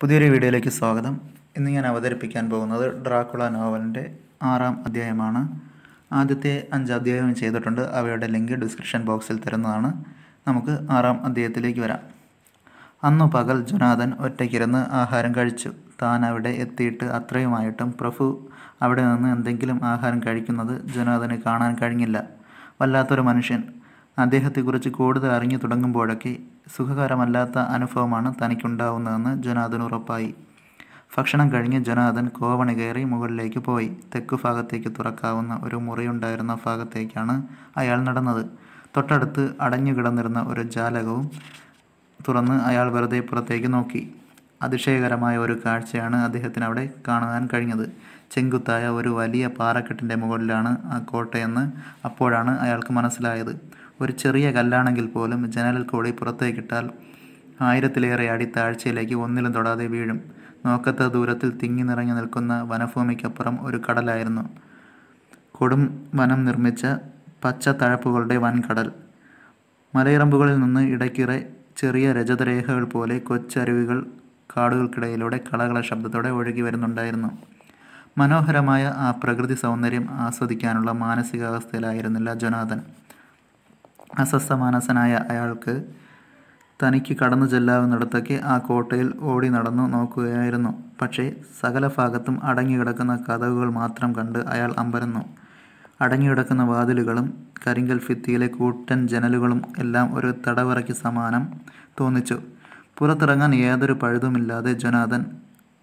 പുതിയൊരു വീഡിയോയിലേക്ക് സ്വാഗതം ഇന്ന് ഞാൻ അവതരിപ്പിക്കാൻ പോകുന്നത് ഡ്രാക്കുള നോവലിൻ്റെ ആറാം അധ്യായമാണ് ആദ്യത്തെ അഞ്ച് അധ്യായം ചെയ്തിട്ടുണ്ട് അവയുടെ ലിങ്ക് ഡിസ്ക്രിപ്ഷൻ ബോക്സിൽ തരുന്നതാണ് നമുക്ക് ആറാം അധ്യായത്തിലേക്ക് വരാം അന്നു പകൽ ജുനാഥൻ ഒറ്റയ്ക്കിരുന്ന് ആഹാരം കഴിച്ചു താൻ അവിടെ എത്തിയിട്ട് അത്രയുമായിട്ടും പ്രഭു അവിടെ നിന്ന് എന്തെങ്കിലും ആഹാരം കഴിക്കുന്നത് ജുനാഥന് കാണാൻ കഴിഞ്ഞില്ല വല്ലാത്തൊരു മനുഷ്യൻ അദ്ദേഹത്തെക്കുറിച്ച് കൂടുതൽ അറിഞ്ഞു തുടങ്ങുമ്പോഴൊക്കെ സുഖകരമല്ലാത്ത അനുഭവമാണ് തനിക്കുണ്ടാവുന്നതെന്ന് ജനാദൻ ഉറപ്പായി ഭക്ഷണം കഴിഞ്ഞ് ജനാദൻ കോവണി കയറി മുകളിലേക്ക് പോയി തെക്കു ഭാഗത്തേക്ക് തുറക്കാവുന്ന ഒരു മുറിയുണ്ടായിരുന്ന ഭാഗത്തേക്കാണ് അയാൾ നടന്നത് തൊട്ടടുത്ത് അടഞ്ഞു കിടന്നിരുന്ന ഒരു ജാലകവും തുറന്ന് അയാൾ വെറുതെ പുറത്തേക്ക് നോക്കി അതിശയകരമായ ഒരു കാഴ്ചയാണ് അദ്ദേഹത്തിന് അവിടെ കാണുവാൻ കഴിഞ്ഞത് ചെങ്കുത്തായ ഒരു വലിയ പാറക്കെട്ടിൻ്റെ മുകളിലാണ് ആ കോട്ടയെന്ന് അപ്പോഴാണ് അയാൾക്ക് മനസ്സിലായത് ഒരു ചെറിയ കല്ലാണെങ്കിൽ പോലും ജനലിൽ കൂടി പുറത്തേക്കിട്ടാൽ ആയിരത്തിലേറെ അടി താഴ്ചയിലേക്ക് ഒന്നിലും തൊടാതെ വീഴും നോക്കത്ത ദൂരത്തിൽ തിങ്ങി നിറഞ്ഞു നിൽക്കുന്ന വനഭൂമിക്കപ്പുറം ഒരു കടലായിരുന്നു കൊടും വനം നിർമ്മിച്ച പച്ച തഴപ്പുകളുടെ വൻകടൽ മലയിറമ്പുകളിൽ നിന്ന് ഇടയ്ക്കിറെ ചെറിയ രജതരേഖകൾ പോലെ കൊച്ചരുവികൾ കാടുകൾക്കിടയിലൂടെ കളകള ശബ്ദത്തോടെ ഒഴുകി വരുന്നുണ്ടായിരുന്നു മനോഹരമായ ആ പ്രകൃതി സൗന്ദര്യം ആസ്വദിക്കാനുള്ള മാനസികാവസ്ഥയിലായിരുന്നില്ല ജനാഥൻ അസ്വസ്ഥമാനസനായ അയാൾക്ക് തനിക്ക് കടന്നു ചെല്ലാവുന്നിടത്തേക്ക് ആ കോട്ടയിൽ ഓടി നടന്നു നോക്കുകയായിരുന്നു പക്ഷേ സകല ഭാഗത്തും അടങ്ങിക്കിടക്കുന്ന കഥകുകൾ മാത്രം കണ്ട് അയാൾ അമ്പരന്നു അടങ്ങിക്കിടക്കുന്ന വാതിലുകളും കരിങ്കൽ ഭിത്തിയിലെ കൂട്ടൻ ജനലുകളും എല്ലാം ഒരു തടവറയ്ക്ക് സമാനം തോന്നിച്ചു പുറത്തിറങ്ങാൻ യാതൊരു പഴുതുമില്ലാതെ ജനാഥൻ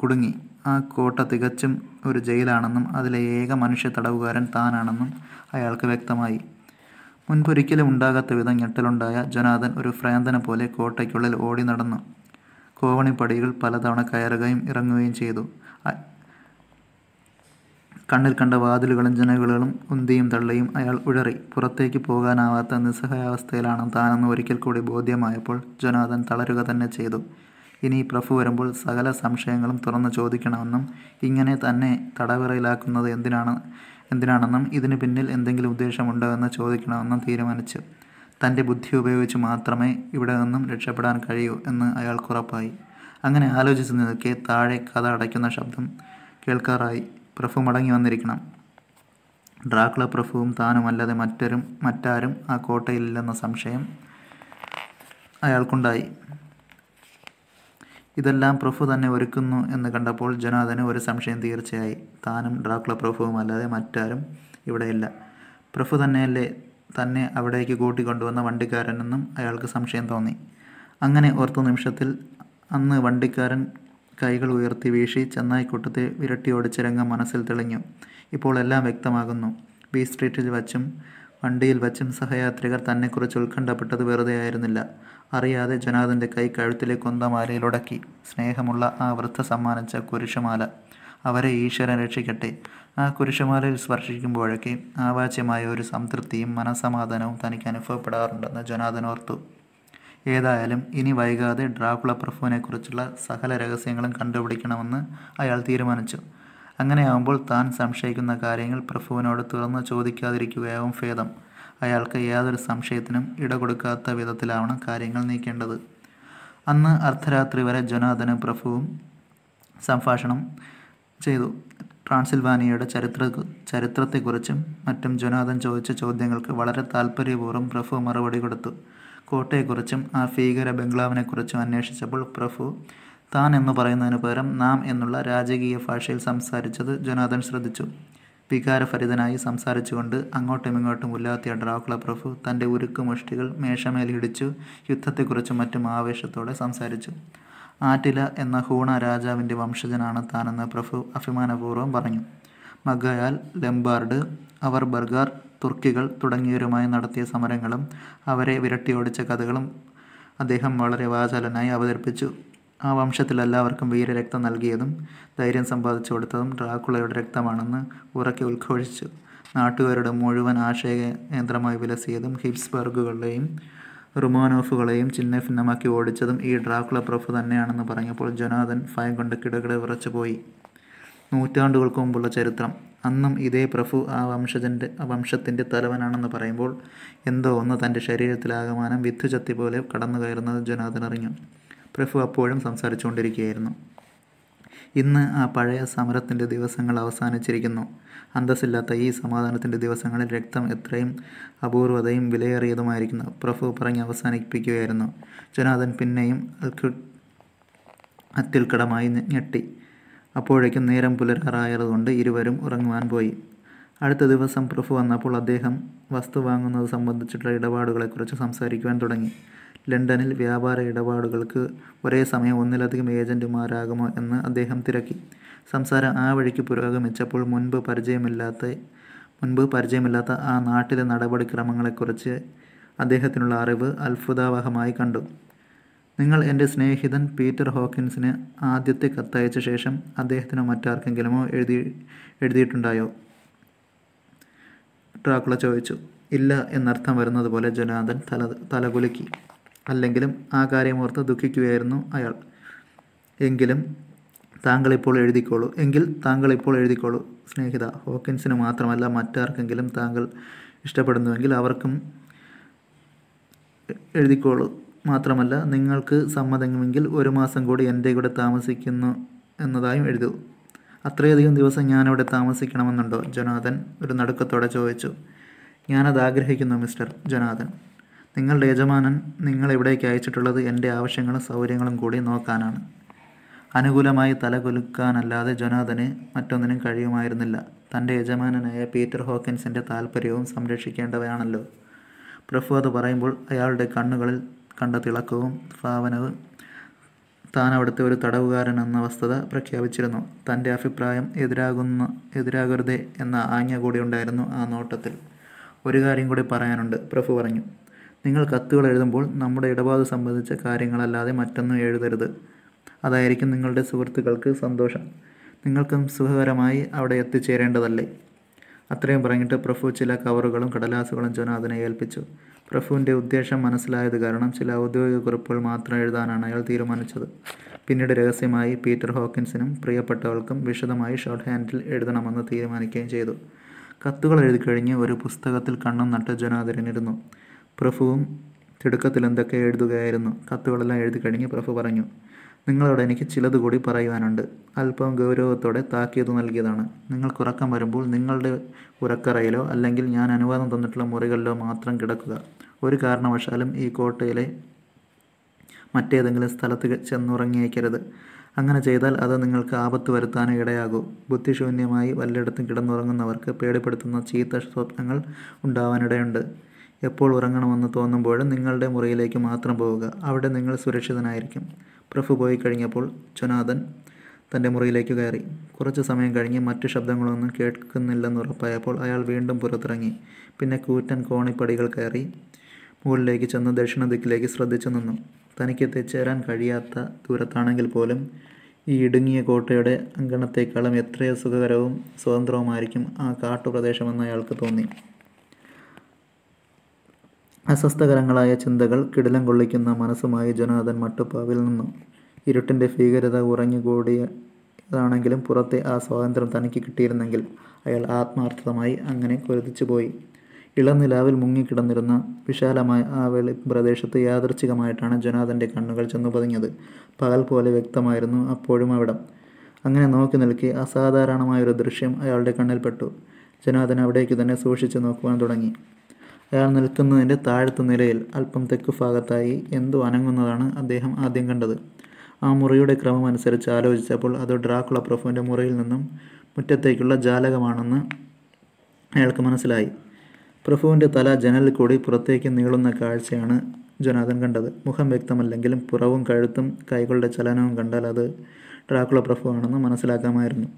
കുടുങ്ങി ആ കോട്ട തികച്ചും ഒരു ജയിലാണെന്നും അതിലെ ഏക മനുഷ്യ തടവുകാരൻ താനാണെന്നും അയാൾക്ക് വ്യക്തമായി മുൻപൊരിക്കലും ഉണ്ടാകാത്ത വിധം ഞെട്ടലുണ്ടായ ജനാദൻ ഒരു ഭ്രാന്തനെ പോലെ കോട്ടയ്ക്കുള്ളിൽ ഓടി നടന്നു കോവണിപ്പടികൾ പലതവണ കയറുകയും ഇറങ്ങുകയും ചെയ്തു കണ്ണിൽ കണ്ട വാതിലുകളും ജനലുകളും ഉന്തിയും തള്ളിയും അയാൾ ഉഴറി പുറത്തേക്ക് പോകാനാവാത്ത നിസ്സഹായാവസ്ഥയിലാണ് താനെന്ന് ഒരിക്കൽ കൂടി ബോധ്യമായപ്പോൾ ജനാദൻ തളരുക തന്നെ ചെയ്തു ഇനി പ്രഭു വരുമ്പോൾ സകല സംശയങ്ങളും തുറന്നു ചോദിക്കണമെന്നും ഇങ്ങനെ തന്നെ തടവറയിലാക്കുന്നത് എന്തിനാണ് എന്തിനാണെന്നും ഇതിന് പിന്നിൽ എന്തെങ്കിലും ഉദ്ദേശമുണ്ടോ എന്ന് ചോദിക്കണമെന്നും തീരുമാനിച്ചു തൻ്റെ ബുദ്ധി ഉപയോഗിച്ച് മാത്രമേ ഇവിടെ നിന്നും രക്ഷപ്പെടാൻ കഴിയൂ എന്ന് അയാൾക്ക് ഉറപ്പായി അങ്ങനെ ആലോചിച്ച് നിൽക്കെ താഴെ കഥ അടയ്ക്കുന്ന ശബ്ദം കേൾക്കാറായി പ്രഭു മടങ്ങി വന്നിരിക്കണം ഡ്രാക്കുള പ്രഭുവും താനുമല്ലാതെ മറ്റൊരും മറ്റാരും ആ കോട്ടയിലില്ലെന്ന സംശയം അയാൾക്കുണ്ടായി ഇതെല്ലാം പ്രഭു തന്നെ ഒരുക്കുന്നു എന്ന് കണ്ടപ്പോൾ ജനാദന് ഒരു സംശയം തീർച്ചയായി താനും ഡ്രാക്ല പ്രഭുവും അല്ലാതെ മറ്റാരും ഇവിടെയില്ല പ്രഭു തന്നെയല്ലേ തന്നെ അവിടേക്ക് കൂട്ടിക്കൊണ്ടുവന്ന വണ്ടിക്കാരനെന്നും അയാൾക്ക് സംശയം തോന്നി അങ്ങനെ ഓർത്ത നിമിഷത്തിൽ അന്ന് വണ്ടിക്കാരൻ കൈകൾ ഉയർത്തി വീശി ചെന്നായിക്കൂട്ടത്തെ വിരട്ടി ഓടിച്ച രംഗം മനസ്സിൽ തെളിഞ്ഞു ഇപ്പോൾ എല്ലാം വ്യക്തമാകുന്നു ബി സ്ട്രീറ്റിൽ വച്ചും വണ്ടിയിൽ വച്ചും സഹയാത്രികർ തന്നെക്കുറിച്ച് ഉത്കണ്ഠപ്പെട്ടത് വെറുതെയായിരുന്നില്ല അറിയാതെ ജനാഥൻ്റെ കൈ കഴുത്തിലെ കുന്തമാലയിലുടക്കി സ്നേഹമുള്ള ആ വൃദ്ധ സമ്മാനിച്ച കുരിശുമാല അവരെ ഈശ്വരൻ രക്ഷിക്കട്ടെ ആ കുരിശുമാലയിൽ സ്പർശിക്കുമ്പോഴൊക്കെ ആവാച്യമായ ഒരു സംതൃപ്തിയും മനസമാധാനവും തനിക്ക് അനുഭവപ്പെടാറുണ്ടെന്ന് ജനാഥൻ ഓർത്തു ഏതായാലും ഇനി വൈകാതെ ഡ്രാക്കുള പ്രഭുവിനെക്കുറിച്ചുള്ള സകല രഹസ്യങ്ങളും കണ്ടുപിടിക്കണമെന്ന് അയാൾ തീരുമാനിച്ചു അങ്ങനെയാവുമ്പോൾ താൻ സംശയിക്കുന്ന കാര്യങ്ങൾ പ്രഭുവിനോട് തുറന്നു ചോദിക്കാതിരിക്കുകയാവും ഭേദം അയാൾക്ക് യാതൊരു സംശയത്തിനും ഇട കൊടുക്കാത്ത വിധത്തിലാവണം കാര്യങ്ങൾ നീക്കേണ്ടത് അന്ന് അർദ്ധരാത്രി വരെ ജനാർദ്ദനും പ്രഭുവും സംഭാഷണം ചെയ്തു ട്രാൻസിൽവാനിയയുടെ ചരിത്ര ചരിത്രത്തെക്കുറിച്ചും മറ്റും ജുനാഥൻ ചോദിച്ച ചോദ്യങ്ങൾക്ക് വളരെ താല്പര്യപൂർവ്വം പ്രഭു മറുപടി കൊടുത്തു കോട്ടയെക്കുറിച്ചും ആ ഭീകര ബംഗ്ലാവിനെക്കുറിച്ചും അന്വേഷിച്ചപ്പോൾ പ്രഭു താൻ എന്ന് പറയുന്നതിന് പകരം നാം എന്നുള്ള രാജകീയ ഭാഷയിൽ സംസാരിച്ചത് ജനാദൻ ശ്രദ്ധിച്ചു വികാരഭരിതനായി സംസാരിച്ചുകൊണ്ട് അങ്ങോട്ടും ഇങ്ങോട്ടും ഉല്ലാത്തിയ ഡ്രാക്കുള പ്രഭു തൻ്റെ മുഷ്ടികൾ മേശമേൽ ഇടിച്ചു യുദ്ധത്തെക്കുറിച്ചും മറ്റും ആവേശത്തോടെ സംസാരിച്ചു ആറ്റില എന്ന ഹൂണ രാജാവിൻ്റെ വംശജനാണ് താനെന്ന് പ്രഭു അഭിമാനപൂർവ്വം പറഞ്ഞു മഗയാൽ ലെംബാർഡ് അവർ ബർഗാർ തുർക്കികൾ തുടങ്ങിയവരുമായി നടത്തിയ സമരങ്ങളും അവരെ വിരട്ടിയോടിച്ച കഥകളും അദ്ദേഹം വളരെ വാചാലനായി അവതരിപ്പിച്ചു ആ വംശത്തിൽ എല്ലാവർക്കും വീരരക്തം നൽകിയതും ധൈര്യം സമ്പാദിച്ചു കൊടുത്തതും ഡ്രാക്കുളയുടെ രക്തമാണെന്ന് ഉറക്കെ ഉദ്ഘോഷിച്ചു നാട്ടുകാരുടെ മുഴുവൻ കേന്ദ്രമായി വിലസിയതും ഹിപ്സ്ബർഗുകളുടെയും റുമാനോഫുകളെയും ചിഹ്ന ഭിന്നമാക്കി ഓടിച്ചതും ഈ ഡ്രാക്കുള പ്രഭു തന്നെയാണെന്ന് പറഞ്ഞപ്പോൾ ജനാഥൻ ഭയം കൊണ്ട് കിടകിട വിറച്ചുപോയി നൂറ്റാണ്ടുകൾക്ക് മുമ്പുള്ള ചരിത്രം അന്നും ഇതേ പ്രഭു ആ വംശജൻ്റെ വംശത്തിൻ്റെ തലവനാണെന്ന് പറയുമ്പോൾ എന്തോ ഒന്ന് തൻ്റെ ശരീരത്തിലാകമാനം വിത്തുചത്തി പോലെ കടന്നു കയറുന്നത് ജനാഥൻ അറിഞ്ഞു പ്രഫു അപ്പോഴും സംസാരിച്ചുകൊണ്ടിരിക്കുകയായിരുന്നു ഇന്ന് ആ പഴയ സമരത്തിൻ്റെ ദിവസങ്ങൾ അവസാനിച്ചിരിക്കുന്നു അന്തസ്സില്ലാത്ത ഈ സമാധാനത്തിൻ്റെ ദിവസങ്ങളിൽ രക്തം എത്രയും അപൂർവതയും വിലയേറിയതുമായിരിക്കുന്നു പ്രഫു പറഞ്ഞ് അവസാനിപ്പിക്കുകയായിരുന്നു ജനാഥൻ പിന്നെയും അത്യുൽക്കടമായി ഞെട്ടി അപ്പോഴേക്കും നേരം പുലരാറായതുകൊണ്ട് ഇരുവരും ഉറങ്ങുവാൻ പോയി അടുത്ത ദിവസം പ്രഫു വന്നപ്പോൾ അദ്ദേഹം വസ്തു വാങ്ങുന്നത് സംബന്ധിച്ചിട്ടുള്ള ഇടപാടുകളെക്കുറിച്ച് സംസാരിക്കുവാൻ തുടങ്ങി ലണ്ടനിൽ വ്യാപാര ഇടപാടുകൾക്ക് ഒരേ സമയം ഒന്നിലധികം ഏജന്റുമാരാകുമോ എന്ന് അദ്ദേഹം തിരക്കി. സംസാരം ആ വഴിക്ക് പുരോഗമിച്ചപ്പോൾ മുൻപ് പരിചയമില്ലാത്ത മുൻപ് പരിചയമില്ലാത്ത ആ നാട്ടിലെ നടപടിക്രമങ്ങളെക്കുറിച്ച് അദ്ദേഹത്തിനുള്ള അറിവ് അത്ഭുതാവഹമായി കണ്ടു. "നിങ്ങൾ എൻ്റെ സ്നേഹിതൻ പീറ്റർ ഹോക്കിൻസിന് ആദ്യത്തെ കത്തയച്ച ശേഷം അദ്ദേഹത്തിനോ മറ്റാർക്കെങ്കിലുമോ എഴുതി എഴുതിയിട്ടുണ്ടായോ? ട്രാക്കുള ചോദിച്ചു. "ഇല്ല" എന്നർത്ഥം വരുന്നതുപോലെ ജനാദൻ തല തലകുലുക്കി. അല്ലെങ്കിലും ആ കാര്യമോർത്ത് ദുഃഖിക്കുകയായിരുന്നു അയാൾ എങ്കിലും താങ്കളിപ്പോൾ എഴുതിക്കോളൂ എങ്കിൽ താങ്കളിപ്പോൾ എഴുതിക്കോളൂ സ്നേഹിത ഹോക്കിൻസിന് മാത്രമല്ല മറ്റാർക്കെങ്കിലും താങ്കൾ ഇഷ്ടപ്പെടുന്നുവെങ്കിൽ അവർക്കും എഴുതിക്കോളൂ മാത്രമല്ല നിങ്ങൾക്ക് സമ്മതമെങ്കിൽ ഒരു മാസം കൂടി എൻ്റെ കൂടെ താമസിക്കുന്നു എന്നതായും എഴുതൂ അത്രയധികം ദിവസം ഞാനവിടെ താമസിക്കണമെന്നുണ്ടോ ജനാഥൻ ഒരു നടുക്കത്തോടെ ചോദിച്ചു ഞാനത് ആഗ്രഹിക്കുന്നു മിസ്റ്റർ ജനാഥൻ നിങ്ങളുടെ യജമാനൻ നിങ്ങളെവിടേക്ക് അയച്ചിട്ടുള്ളത് എൻ്റെ ആവശ്യങ്ങളും സൗകര്യങ്ങളും കൂടി നോക്കാനാണ് അനുകൂലമായി തലകുലുക്കാനല്ലാതെ ജൊനാഥന് മറ്റൊന്നിനും കഴിയുമായിരുന്നില്ല തൻ്റെ യജമാനനായ പീറ്റർ ഹോക്കിൻസിൻ്റെ താല്പര്യവും സംരക്ഷിക്കേണ്ടവയാണല്ലോ പ്രഭു അത് പറയുമ്പോൾ അയാളുടെ കണ്ണുകളിൽ കണ്ട തിളക്കവും ഭാവനവും താൻ അവിടുത്തെ ഒരു തടവുകാരൻ എന്ന വസ്തുത പ്രഖ്യാപിച്ചിരുന്നു തൻ്റെ അഭിപ്രായം എതിരാകുന്ന എതിരാകരുതേ എന്ന ആജ്ഞ കൂടി ഉണ്ടായിരുന്നു ആ നോട്ടത്തിൽ ഒരു കാര്യം കൂടി പറയാനുണ്ട് പ്രഭു പറഞ്ഞു നിങ്ങൾ കത്തുകൾ എഴുതുമ്പോൾ നമ്മുടെ ഇടപാട് സംബന്ധിച്ച കാര്യങ്ങളല്ലാതെ മറ്റൊന്നും എഴുതരുത് അതായിരിക്കും നിങ്ങളുടെ സുഹൃത്തുക്കൾക്ക് സന്തോഷം നിങ്ങൾക്കും സുഖകരമായി അവിടെ എത്തിച്ചേരേണ്ടതല്ലേ അത്രയും പറഞ്ഞിട്ട് പ്രഭു ചില കവറുകളും കടലാസുകളും ജോനാഥിനെ ഏൽപ്പിച്ചു പ്രഭുവിൻ്റെ ഉദ്ദേശം മനസ്സിലായത് കാരണം ചില ഔദ്യോഗിക കുറിപ്പുകൾ മാത്രം എഴുതാനാണ് അയാൾ തീരുമാനിച്ചത് പിന്നീട് രഹസ്യമായി പീറ്റർ ഹോക്കിൻസിനും പ്രിയപ്പെട്ടവർക്കും വിശദമായി ഷോർട്ട് ഹാൻഡിൽ എഴുതണമെന്ന് തീരുമാനിക്കുകയും ചെയ്തു കത്തുകൾ എഴുതിക്കഴിഞ്ഞ് ഒരു പുസ്തകത്തിൽ കണ്ണും നട്ട് ജനാദരനിരുന്നു പ്രഭുവും തിടുക്കത്തിൽ എന്തൊക്കെ എഴുതുകയായിരുന്നു കത്തുകളെല്ലാം എഴുതി കഴിഞ്ഞ് പ്രഭു പറഞ്ഞു നിങ്ങളോട് എനിക്ക് ചിലത് കൂടി പറയുവാനുണ്ട് അല്പം ഗൗരവത്തോടെ താക്കിയത് നൽകിയതാണ് നിങ്ങൾക്ക് ഉറക്കം വരുമ്പോൾ നിങ്ങളുടെ ഉറക്കറയിലോ അല്ലെങ്കിൽ ഞാൻ അനുവാദം തന്നിട്ടുള്ള മുറികളിലോ മാത്രം കിടക്കുക ഒരു കാരണവശാലും ഈ കോട്ടയിലെ മറ്റേതെങ്കിലും സ്ഥലത്ത് ചെന്നുറങ്ങിയേക്കരുത് അങ്ങനെ ചെയ്താൽ അത് നിങ്ങൾക്ക് ആപത്ത് വരുത്താനും ഇടയാകൂ ബുദ്ധിശൂന്യമായി വല്ലയിടത്തും കിടന്നുറങ്ങുന്നവർക്ക് പേടിപ്പെടുത്തുന്ന ചീത്ത സ്വപ്നങ്ങൾ ഉണ്ടാവാനിടയുണ്ട് എപ്പോൾ ഉറങ്ങണമെന്ന് തോന്നുമ്പോഴും നിങ്ങളുടെ മുറിയിലേക്ക് മാത്രം പോവുക അവിടെ നിങ്ങൾ സുരക്ഷിതനായിരിക്കും പ്രഭു പോയി കഴിഞ്ഞപ്പോൾ ചുനാഥൻ തൻ്റെ മുറിയിലേക്ക് കയറി കുറച്ച് സമയം കഴിഞ്ഞ് മറ്റു ശബ്ദങ്ങളൊന്നും കേൾക്കുന്നില്ലെന്ന് ഉറപ്പായപ്പോൾ അയാൾ വീണ്ടും പുറത്തിറങ്ങി പിന്നെ കൂറ്റൻ കോണിപ്പടികൾ കയറി മുകളിലേക്ക് ചെന്ന് ദക്ഷിണ ദിക്കിലേക്ക് ശ്രദ്ധിച്ചു നിന്നു തനിക്ക് എത്തിച്ചേരാൻ കഴിയാത്ത ദൂരത്താണെങ്കിൽ പോലും ഈ ഇടുങ്ങിയ കോട്ടയുടെ അങ്കണത്തേക്കാളും എത്രയോ സുഖകരവും സ്വതന്ത്രവുമായിരിക്കും ആ കാട്ടുപ്രദേശമെന്ന് അയാൾക്ക് തോന്നി അസ്വസ്ഥകരങ്ങളായ ചിന്തകൾ കിടിലം കൊള്ളിക്കുന്ന മനസ്സുമായി ജനാഥൻ മട്ടുപ്പാവിൽ നിന്നു ഇരുട്ടിൻ്റെ ഭീകരത ഉറങ്ങിക്കൂടിയതാണെങ്കിലും പുറത്തെ ആ സ്വാതന്ത്ര്യം തനിക്ക് കിട്ടിയിരുന്നെങ്കിൽ അയാൾ ആത്മാർത്ഥമായി അങ്ങനെ കൊരുതിച്ചുപോയി ഇളനിലാവിൽ മുങ്ങിക്കിടന്നിരുന്ന വിശാലമായ ആ വെളി പ്രദേശത്ത് യാദർച്ഛികമായിട്ടാണ് ജനാഥൻ്റെ കണ്ണുകൾ ചെന്നു പതിഞ്ഞത് പകൽ പോലെ വ്യക്തമായിരുന്നു അപ്പോഴും അവിടം അങ്ങനെ നോക്കി നിൽക്കി അസാധാരണമായൊരു ദൃശ്യം അയാളുടെ കണ്ണിൽപ്പെട്ടു ജനാഥൻ അവിടേക്ക് തന്നെ സൂക്ഷിച്ചു നോക്കുവാൻ തുടങ്ങി അയാൾ നിൽക്കുന്നതിൻ്റെ താഴത്തെ നിലയിൽ അല്പം തെക്ക് ഭാഗത്തായി എന്തോ അനങ്ങുന്നതാണ് അദ്ദേഹം ആദ്യം കണ്ടത് ആ മുറിയുടെ ക്രമം അനുസരിച്ച് ആലോചിച്ചപ്പോൾ അത് ഡ്രാക്കുള പ്രഫുവിൻ്റെ മുറിയിൽ നിന്നും മുറ്റത്തേക്കുള്ള ജാലകമാണെന്ന് അയാൾക്ക് മനസ്സിലായി പ്രഫുവിൻ്റെ തല ജനലിൽ കൂടി പുറത്തേക്ക് നീളുന്ന കാഴ്ചയാണ് ജനാദൻ കണ്ടത് മുഖം വ്യക്തമല്ലെങ്കിലും പുറവും കഴുത്തും കൈകളുടെ ചലനവും കണ്ടാൽ അത് ഡ്രാക്കുള പ്രഫു ആണെന്ന് മനസ്സിലാക്കാമായിരുന്നു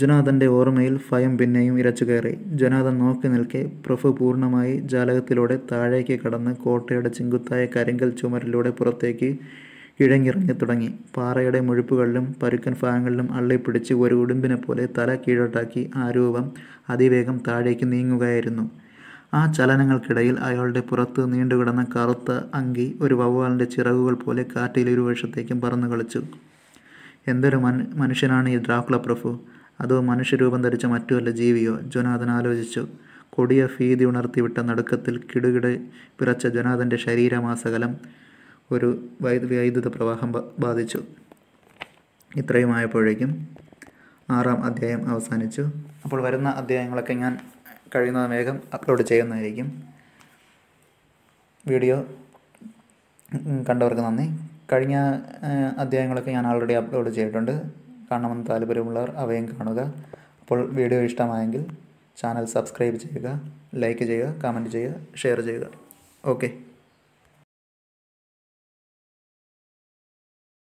ജൊനാഥൻ്റെ ഓർമ്മയിൽ ഭയം പിന്നെയും കയറി ജൊനാഥൻ നോക്കി നിൽക്കെ പ്രഭു പൂർണ്ണമായി ജാലകത്തിലൂടെ താഴേക്ക് കടന്ന് കോട്ടയുടെ ചിങ്കുത്തായ കരിങ്കൽ ചുമരിലൂടെ പുറത്തേക്ക് ഇഴങ്ങിറങ്ങി തുടങ്ങി പാറയുടെ മുഴുപ്പുകളിലും പരുക്കൻ ഭാഗങ്ങളിലും അള്ളിപ്പിടിച്ച് ഒരു ഉടുമ്പിനെ പോലെ തല കീഴോട്ടാക്കി ആ രൂപം അതിവേഗം താഴേക്ക് നീങ്ങുകയായിരുന്നു ആ ചലനങ്ങൾക്കിടയിൽ അയാളുടെ പുറത്ത് നീണ്ടുകിടന്ന കറുത്ത അങ്കി ഒരു വവ്വാലിൻ്റെ ചിറകുകൾ പോലെ കാറ്റിൽ ഇരുവശത്തേക്കും പറന്നു കളിച്ചു എന്തൊരു മനുഷ്യനാണ് ഈ ഡ്രാക്കുള പ്രഭു അതോ മനുഷ്യരൂപം ധരിച്ച മറ്റു വല്ല ജീവിയോ ജൊനാഥൻ ആലോചിച്ചു കൊടിയ ഭീതി ഉണർത്തിവിട്ട നടുക്കത്തിൽ കിടുകിട പിറച്ച ജൊനാഥൻ്റെ ശരീരമാസകലം ഒരു വൈദ്യു വൈദ്യുത പ്രവാഹം ബാധിച്ചു ഇത്രയുമായപ്പോഴേക്കും ആറാം അധ്യായം അവസാനിച്ചു അപ്പോൾ വരുന്ന അധ്യായങ്ങളൊക്കെ ഞാൻ കഴിയുന്ന വേഗം അപ്ലോഡ് ചെയ്യുന്നതായിരിക്കും വീഡിയോ കണ്ടവർക്ക് നന്ദി കഴിഞ്ഞ അധ്യായങ്ങളൊക്കെ ഞാൻ ആൾറെഡി അപ്ലോഡ് ചെയ്തിട്ടുണ്ട് കാണണമെന്ന് താല്പര്യമുള്ളവർ അവയും കാണുക അപ്പോൾ വീഡിയോ ഇഷ്ടമായെങ്കിൽ ചാനൽ സബ്സ്ക്രൈബ് ചെയ്യുക ലൈക്ക് ചെയ്യുക കമൻറ്റ് ചെയ്യുക ഷെയർ ചെയ്യുക ഓക്കെ